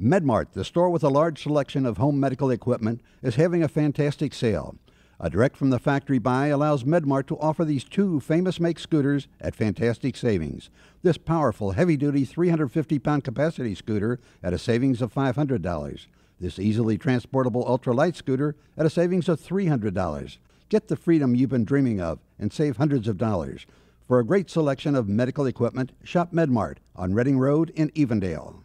MedMart, the store with a large selection of home medical equipment, is having a fantastic sale. A direct from the factory buy allows MedMart to offer these two famous make scooters at fantastic savings. This powerful, heavy duty 350 pound capacity scooter at a savings of $500. This easily transportable ultra-light scooter at a savings of $300. Get the freedom you've been dreaming of and save hundreds of dollars. For a great selection of medical equipment, shop MedMart on Reading Road in Evendale.